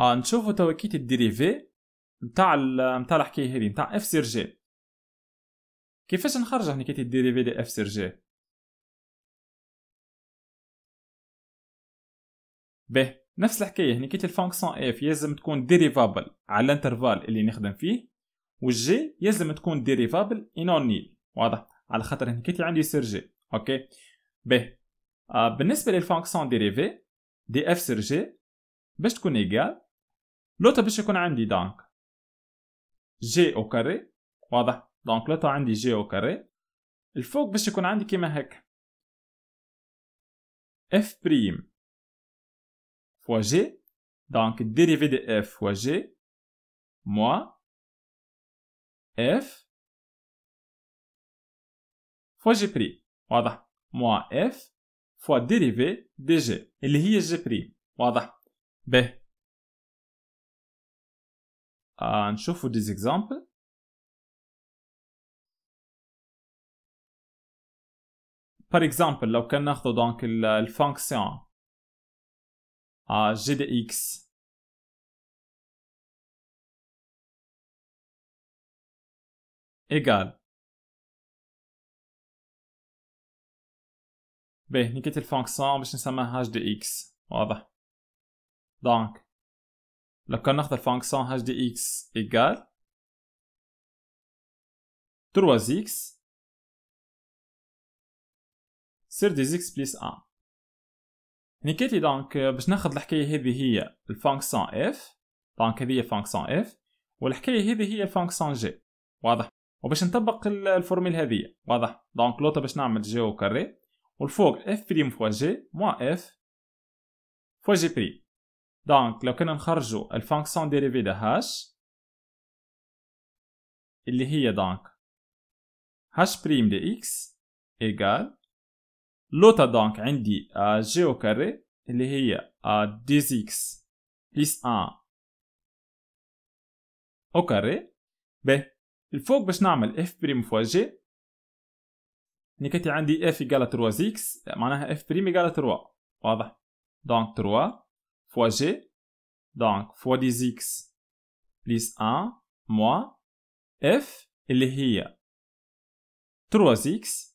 آه، نشوفوا توكيت الديريفي نتاع نتاع الحكايه هذه نتاع اف سير جي كيفاش نخرج هنا كيتي الديريفي دي اف سير جي به نفس الحكايه هنا كيتي الفونكسيون اف يلزم تكون ديريفابل على الانترفال اللي نخدم فيه والجي يلزم تكون ديريفابل انون نيل واضح على خاطر هنا كيتي عندي سير جي اوكي ب آه بالنسبه للفونكسيون ديريفي دي اف سير جي باش تكون ايجال لوتا باش يكون عندي دونك جي او كاري واضح دونك لوتا عندي جي او كاري الفوق باش يكون عندي كيما هكا اف بريم فوا جي دونك الديريفي دي اف فوا جي موا اف فوا جي بريم واضح موا اف فوا ديريفي دي جي اللي هي جي بريم واضح به Euh, je vous donne des exemples. Par exemple, le canard, donc le fonction g de x égale. B, n'y a qu'un fonction, mais je ne suis pas h de x. لو كان ناخذ الفانكسيون هاش دي اكس ايكال 3 اكس سير دي اكس بليس 1 هني دونك باش ناخذ الحكايه هذه هي الفانكسيون اف دونك هذه هي فانكسيون اف والحكايه هذه هي الفانكسيون جي واضح وباش نطبق الفورميل هذه واضح دونك لوطا باش نعمل جي او كاري والفوق اف بريم فوا جي موان اف فوا جي بريم دونك لو كنا نخرجوا الفانكسيون ديريفي هاش اللي هي دونك هاش بريم دي اكس ايغال لوتا دونك عندي آه، جي او كاري اللي هي آه، دي اكس بليس ان او كاري ب الفوق باش نعمل اف بريم فوا جي نكتي عندي اف ايغال 3 اكس معناها اف بريم ايغال 3 واضح دونك 3 fois g. Donc, fois 10x plus 1 moins f اللي هي 3x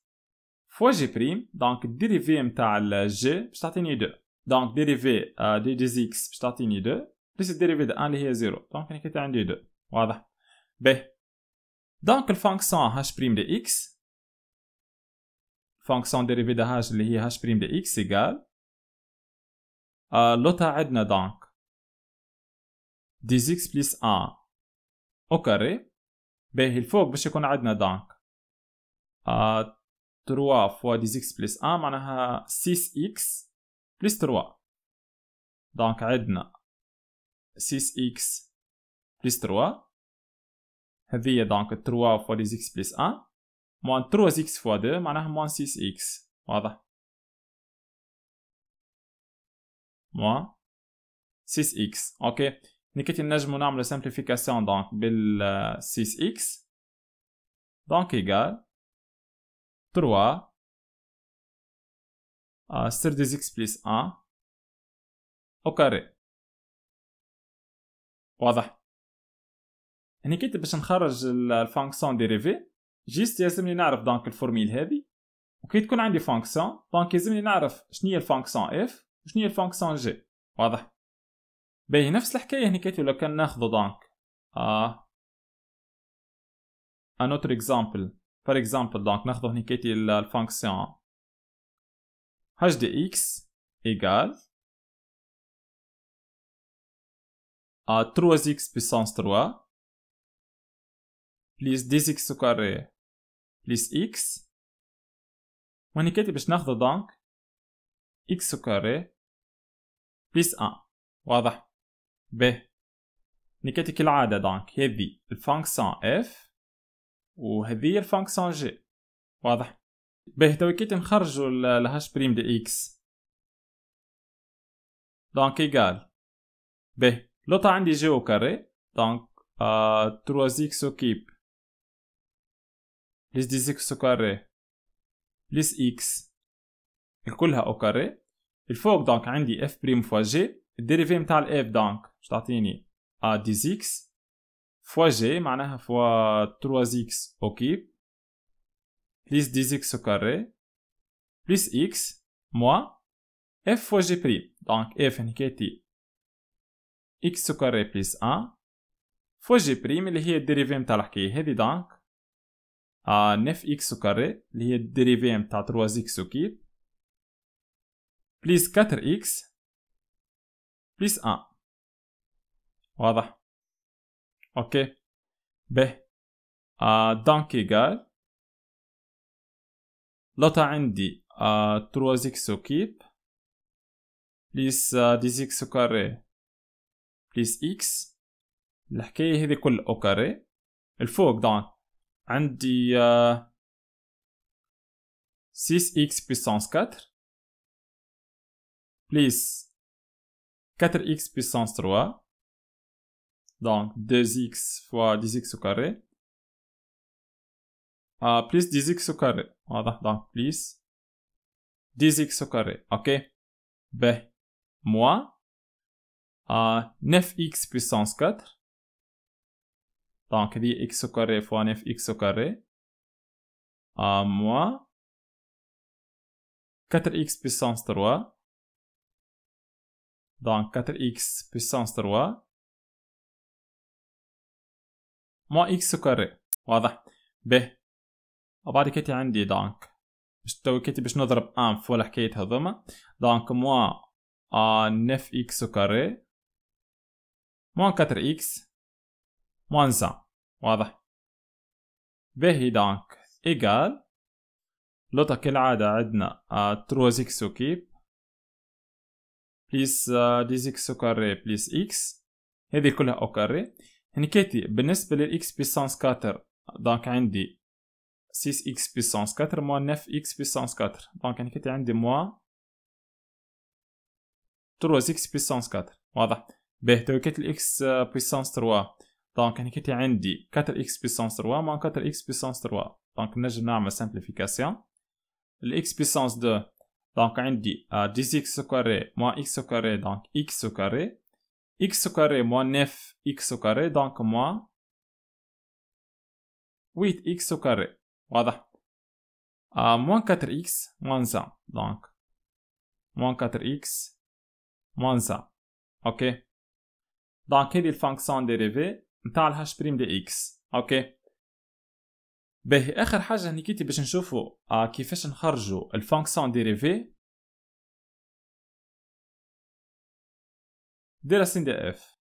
fois g', donc dérivé m'tal g باش تعطيني 2. Donc dérivé de 10x باش تعطيني 2 plus dérivé de 1 اللي هي 0. Donc il est 2 Voilà. B. Ben, donc la fonction h' de x fonction dérivée de h اللي هي h' de x égale آه، لوتا عندنا دونك دي زيكس بليس ان او كاري باهي الفوق باش يكون عندنا دونك آه 3 فوا دي زيكس بليس ان معناها 6 اكس بليس 3 دونك عندنا 6 اكس بليس 3 هذه دونك 3 فوا دي زيكس بليس ان موان 3 اكس فوا 2 معناها موان 6 اكس واضح moins 6x اوكي نكتي نجمو نعملو simplification donc بال 6x euh, donc ايكال 3 euh, sur 2x plus 1 au carré واضح هني كنت باش نخرج الفانكسيون ديريفي جيست لازمني نعرف دونك الفورميل هذه وكي تكون عندي فانكسيون دونك لازمني نعرف شنو هي اف وشنو هي الفونكسيون جي واضح باهي نفس الحكايه هنا كاتب لو كان ناخذ دونك اه ان اوتر اكزامبل فور اكزامبل دونك ناخذ هنا كاتي الفونكسيون هاش دي اكس ايغال ا 3 اكس puissance 3 بليس دي اكس كاري بليس اكس وهنا وهني كاتب باش ناخذ دونك اكس كاري إيه. بلس ان واضح ب نكتي كالعادة دونك هذي الفانكسيون اف وهذي الفانكسيون جي واضح به توا كي نخرجو الهاش بريم دي اكس دونك ايكال ب لوطا عندي جي او كاري دونك آه 3 اكس او كيب بلس 10 اكس او كاري بلس اكس الكلها او كاري الفوق دونك عندي اف بريم فوا جي الديريفي نتاع الاف دونك باش تعطيني ا دي زيكس فوا جي معناها فوا 3 زيكس اوكي بليس دي زيكس او كاري بليس اكس موا اف فوا جي بريم دونك اف هنكاتي اكس او كاري بليس 1 فوا جي بريم اللي هي الديريفي نتاع الحكايه هذي دونك ا 9 اكس او كاري اللي هي الديريفي نتاع 3 اكس او كيب بليس 4x بليس 1 واضح اوكي به آه دونك ايكال لوطا عندي آه 3x كيب بليس 10x آه كاري بليس اكس الحكاية هذه كل او كاري الفوق دونك عندي 6 6x بيسانس 4 plus 4x puissance 3, donc 2x fois 10x au carré, ah, plus 10x au carré. Voilà, donc plus 10x au carré, ok B, ben, moins 9x puissance 4, donc 10x au carré fois 9x au carré, moins 4x puissance 3, Donc 4x puissance 3 moins x كاري واضح به وبعد كتي عندي دونك باش تو كتي باش نضرب ان فوا حكاية هذوما دونك موا نف اكس كاري موان كتر اكس موان زان واضح باهي دونك ايكال لوطا كالعادة عندنا تروز اكس وكيب بليس دي زيكس او كاري بليس اكس هذه كلها او كاري كاتي بالنسبة للاكس بيسانس كاتر دونك عندي 6 اكس بيسانس كاتر موان 9 اكس بيسانس كاتر دونك هني كاتي عندي موان 3 اكس بيسانس كاتر واضح به تو كاتي الاكس بيسانس 3 دونك هني كاتي عندي 4 اكس بيسانس 3 موان 4 اكس بيسانس 3 دونك نجم نعمل سامبليفيكاسيون الاكس بيسانس 2 Donc, عندي 10x au carré moins x au carré, donc x au carré. x au carré moins 9x au carré, donc moins 8x au carré. Voilà. Euh, moins 4x moins 1. Donc, moins 4x moins 1. OK. Donc, quelle est la fonction dérivée? نتاع h' de x. OK. باهي اخر حاجه كيتي باش نشوفوا آه، كيفاش نخرجوا الفونكسيون ديريفي دي راسين دي اف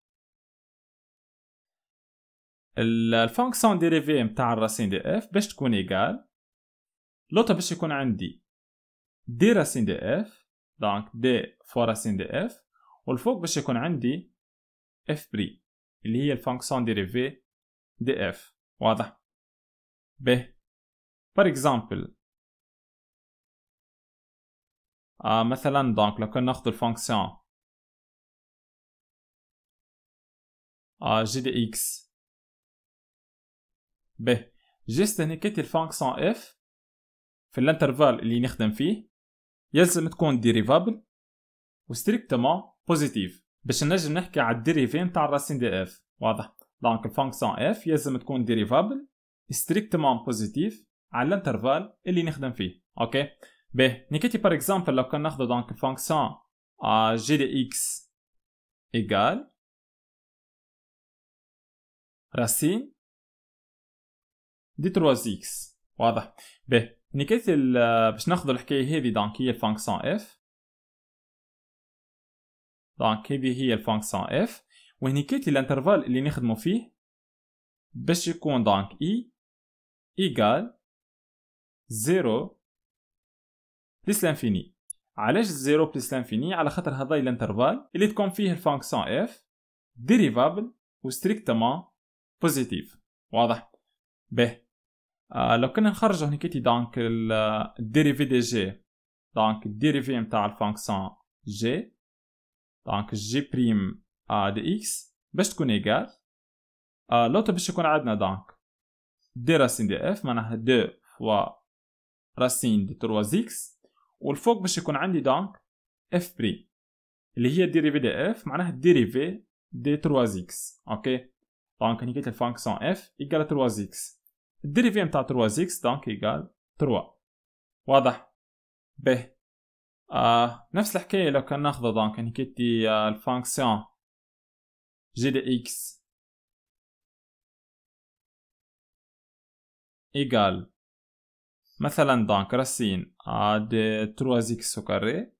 الفونكسيون ديريفي نتاع الراسين دي اف باش تكون ايكال لوطا باش يكون عندي دي راسين دي اف دونك دي فور راسين دي اف والفوق باش يكون عندي اف بري اللي هي الفونكسيون ديريفي دي اف واضح به par exemple آه مثلا دونك لو كان ناخذ الفونكسيون آه جي دي اكس به جست هنيك الفونكسيون اف في الانترفال اللي نخدم فيه يلزم تكون ديريفابل وستريكتومون بوزيتيف باش نجم نحكي على الديريفين تاع الراسين دي اف واضح دونك الفونكسيون اف يلزم تكون ديريفابل strictement positif à l'intervalle اللي نخدم فيه اوكي باهي نيكيتي بار اكزامبل لو كان ناخذ دونك فونكسيون ا جي دي اكس ايغال راسين دي 3 اكس واضح باهي نيكيتي باش ناخذ الحكايه هذه دونك هي الفونكسيون اف دونك هذه هي الفونكسيون اف وهنيكيتي الانترفال اللي نخدمو فيه باش يكون دونك اي ايجال زيرو بلس لانفيني علاش زيرو بلس لانفيني على خاطر هذا الانترفال اللي تكون فيه الفانكسيون اف ديريفابل ستريكتومون بوزيتيف واضح به آه لو كنا نخرجو هنيكيتي دونك آه، الديريفي دي جي دونك الديريفي نتاع الفانكسيون جي دونك جي بريم آه دي اكس باش تكون إيجال آه لوطو باش يكون عندنا دونك دي راسين دي اف معناها دو فوا راسين دي تروا اكس والفوق باش يكون عندي دونك اف بري اللي هي ديريفي دي اف معناها ديريفي دي تروا اكس اوكي دونك هني كيت الفانكسيون اف ايكال تروا اكس الديريفي نتاع تروا اكس دونك ايكال تروا واضح به آه نفس الحكايه لو كان ناخذ دونك هني كيت آه، الفانكسيون جي دي اكس إيجال مثلا دونك راسين de 3 زيكس سو كاري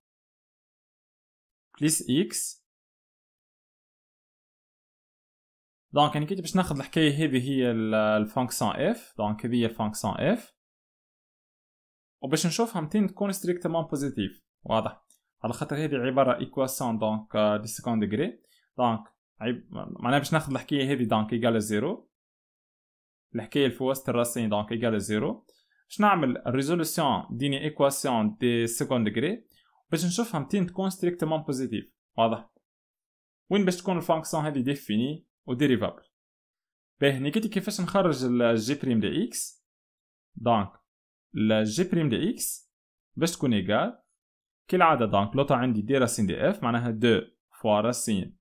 بليس اكس دونك يعني كي باش ناخذ الحكايه هذه هي الفونكسيون اف دونك هذه هي الفونكسيون اف وباش نشوفها متين تكون ستريكتومون بوزيتيف واضح على خاطر هذه عباره ايكواسيون دونك دي سكون ديغري دونك عيب معناها باش ناخذ الحكايه هذه دونك ايكال زيرو الحكايه اللي في وسط الراسين دونك ايجال زيرو باش نعمل ريزولوسيون ديني ايكواسيون دي سكون ديغري باش نشوفها متين تكون ستريكتومون بوزيتيف واضح وين باش تكون الفونكسيون هذه ديفيني وديريفابل باه نيكيتي كيفاش نخرج الجي بريم دي اكس دونك الجي بريم دي اكس باش تكون ايكال كالعادة دونك لوطا عندي دي راسين دي اف معناها دو فوا راسين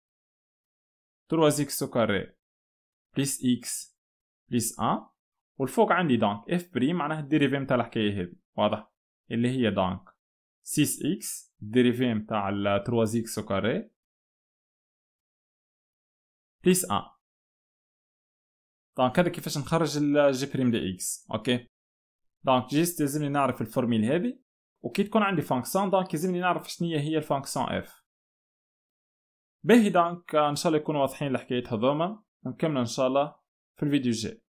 3 زيكس سو كاري بليس اكس بليس أ والفوق عندي دونك اف بريم معناها الديريفي متاع الحكاية هذه واضح اللي هي دونك 6 اكس الديريفي متاع ال 3 اكس كاري بليس أ دونك هذا كيفاش نخرج الجي بريم دي اكس اوكي دونك جيست لازمني نعرف الفورميل هذه وكي تكون عندي فانكسيون دونك لازمني نعرف شنو هي الفانكسيون اف باهي دونك ان شاء الله يكونوا واضحين الحكايات هذوما نكمل ان شاء الله for the video's